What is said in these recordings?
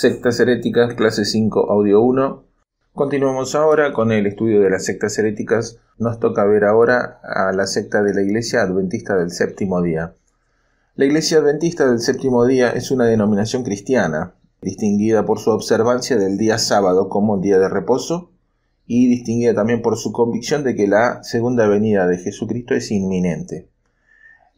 Sectas Heréticas, clase 5, audio 1. Continuamos ahora con el estudio de las sectas heréticas. Nos toca ver ahora a la secta de la Iglesia Adventista del Séptimo Día. La Iglesia Adventista del Séptimo Día es una denominación cristiana, distinguida por su observancia del día sábado como día de reposo y distinguida también por su convicción de que la segunda venida de Jesucristo es inminente.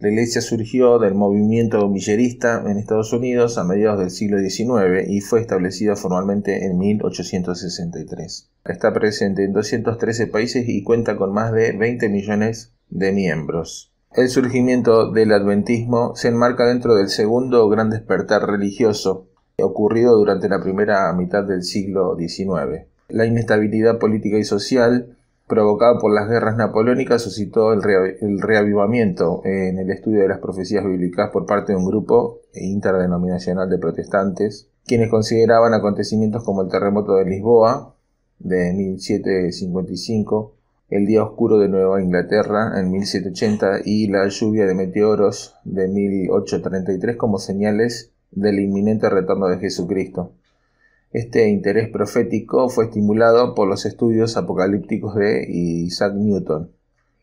La iglesia surgió del movimiento millerista en Estados Unidos a mediados del siglo XIX y fue establecida formalmente en 1863. Está presente en 213 países y cuenta con más de 20 millones de miembros. El surgimiento del adventismo se enmarca dentro del segundo gran despertar religioso ocurrido durante la primera mitad del siglo XIX. La inestabilidad política y social provocado por las guerras napoleónicas suscitó el, el, reavivamiento eh, en el estudio de las profecías bíblicas por parte de un grupo interdenominacional de protestantes, quienes consideraban acontecimientos como el terremoto de Lisboa de 1755, el día oscuro de Nueva Inglaterra en 1780 y la lluvia de meteoros de 1833 como señales del inminente retorno de Jesucristo. Este interés profético fue estimulado por los estudios apocalípticos de Isaac Newton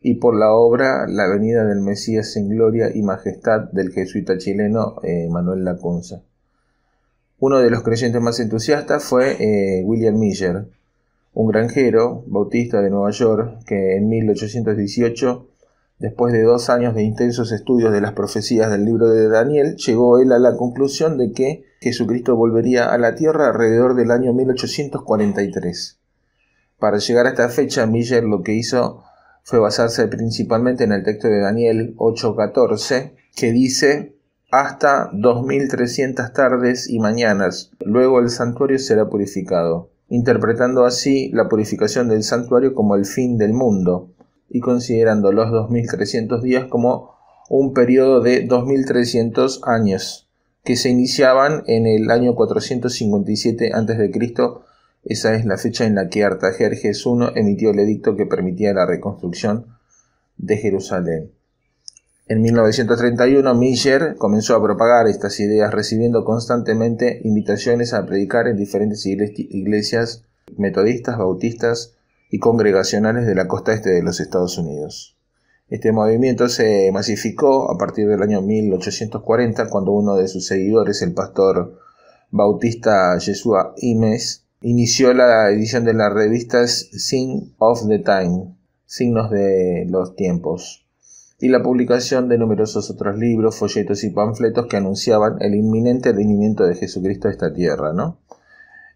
y por la obra La venida del Mesías en gloria y majestad del jesuita chileno eh, Manuel Lacunza. Uno de los creyentes más entusiastas fue eh, William Miller, un granjero bautista de Nueva York que en 1818 Después de dos años de intensos estudios de las profecías del libro de Daniel, llegó él a la conclusión de que Jesucristo volvería a la tierra alrededor del año 1843. Para llegar a esta fecha, Miller lo que hizo fue basarse principalmente en el texto de Daniel 8:14, que dice, hasta 2300 tardes y mañanas, luego el santuario será purificado, interpretando así la purificación del santuario como el fin del mundo, y considerando los 2300 días como un periodo de 2300 años que se iniciaban en el año 457 a.C. Esa es la fecha en la que Artajerjes I emitió el edicto que permitía la reconstrucción de Jerusalén. En 1931 Miller comenzó a propagar estas ideas recibiendo constantemente invitaciones a predicar en diferentes iglesias metodistas, bautistas, y congregacionales de la costa este de los Estados Unidos. Este movimiento se masificó a partir del año 1840 cuando uno de sus seguidores, el pastor bautista Yeshua Imes, inició la edición de las revistas Sign of the Time, signos de los tiempos, y la publicación de numerosos otros libros, folletos y panfletos que anunciaban el inminente venimiento de Jesucristo a esta tierra, ¿no?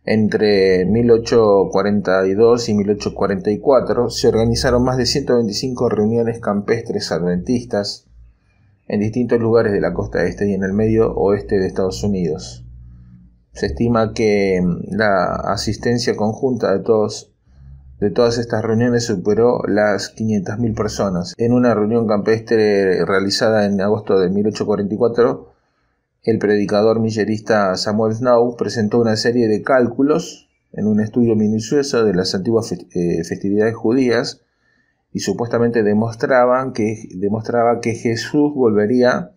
Entre 1842 y 1844 se organizaron más de 125 reuniones campestres adventistas en distintos lugares de la costa este y en el medio oeste de Estados Unidos. Se estima que mm, la asistencia conjunta de, todos, de todas estas reuniones superó las 500.000 personas. En una reunión campestre realizada en agosto de 1844, el predicador millerista Samuel Snow presentó una serie de cálculos en un estudio minucioso de las antiguas eh, festividades judías y supuestamente demostraban que, demostraba que Jesús volvería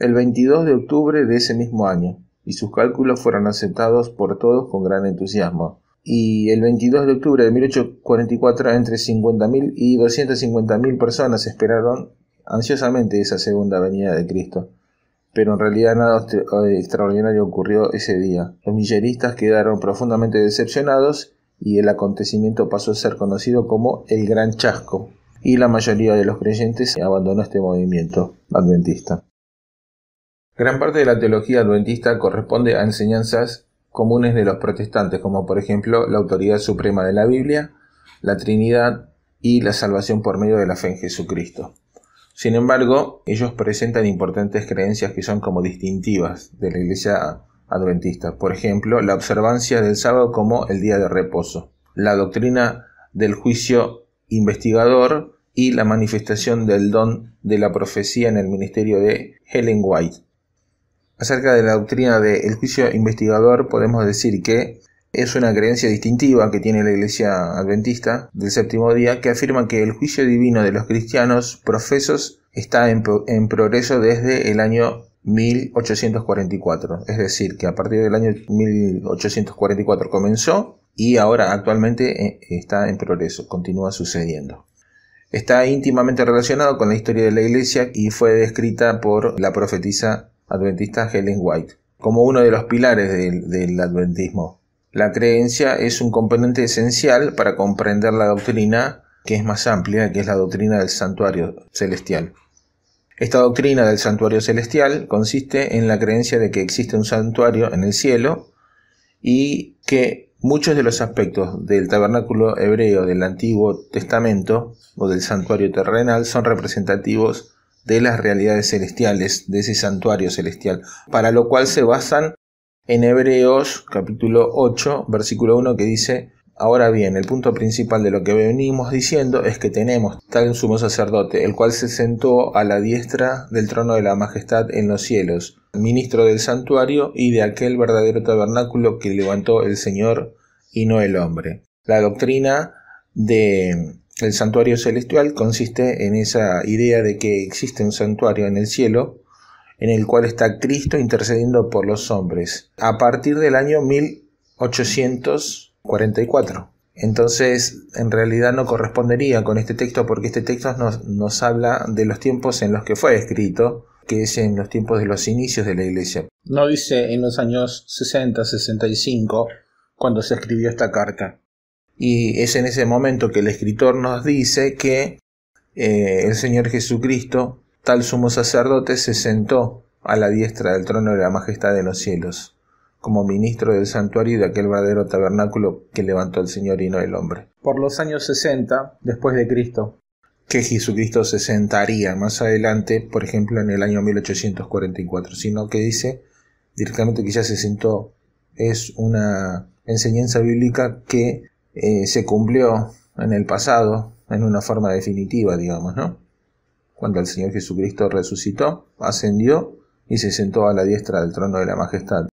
el 22 de octubre de ese mismo año y sus cálculos fueron aceptados por todos con gran entusiasmo. Y el 22 de octubre de 1844 entre 50.000 y 250.000 personas esperaron ansiosamente esa segunda venida de Cristo pero en realidad nada eh, extraordinario ocurrió ese día. Los milleristas quedaron profundamente decepcionados y el acontecimiento pasó a ser conocido como el Gran Chasco, y la mayoría de los creyentes abandonó este movimiento adventista. Gran parte de la teología adventista corresponde a enseñanzas comunes de los protestantes, como por ejemplo la autoridad suprema de la Biblia, la Trinidad y la salvación por medio de la fe en Jesucristo. Sin embargo, ellos presentan importantes creencias que son como distintivas de la iglesia adventista. Por ejemplo, la observancia del sábado como el día de reposo, la doctrina del juicio investigador y la manifestación del don de la profecía en el ministerio de Helen White. Acerca de la doctrina del juicio investigador podemos decir que es una creencia distintiva que tiene la Iglesia Adventista del séptimo día que afirma que el juicio divino de los cristianos profesos está en, progreso desde el año 1844. Es decir, que a partir del año 1844 comenzó y ahora actualmente eh, está en progreso, continúa sucediendo. Está íntimamente relacionado con la historia de la iglesia y fue descrita por la profetisa adventista Helen White como uno de los pilares del adventismo. La creencia es un componente esencial para comprender la doctrina que es más amplia, que es la doctrina del santuario celestial. Esta doctrina del santuario celestial consiste en la creencia de que existe un santuario en el cielo y que muchos de los aspectos del tabernáculo hebreo del Antiguo Testamento o del santuario terrenal son representativos de las realidades celestiales, de ese santuario celestial, para lo cual se basan en Hebreos capítulo 8, versículo 1 que dice, Ahora bien, el punto principal de lo que venimos diciendo es que tenemos tal sumo sacerdote, el cual se sentó a la diestra del trono de la majestad en los cielos, ministro del santuario y de aquel verdadero tabernáculo que levantó el Señor y no el hombre. La doctrina del santuario celestial consiste en esa idea de que existe un santuario en el cielo en el cual está Cristo intercediendo por los hombres, a partir del año 1844. Entonces, en realidad no correspondería con este texto porque este texto nos, nos habla de los tiempos en los que fue escrito, que es en los tiempos de los inicios de la Iglesia. No dice en los años 60, 65, cuando se escribió esta carta. Y es en ese momento que el escritor nos dice que eh, el Señor Jesucristo Tal sumo sacerdote se sentó a la diestra del trono de la majestad de los cielos, como ministro del santuario y de aquel verdadero tabernáculo que levantó el Señor y no el hombre. Por los años 60 después de Cristo, que Jesucristo se sentaría más adelante, por ejemplo, en el año 1844, sino que dice directamente que ya se sentó. Es una enseñanza bíblica que eh, se cumplió en el pasado en una forma definitiva, digamos, ¿no? cuando el Señor Jesucristo resucitó, ascendió y se sentó a la diestra del trono de la majestad.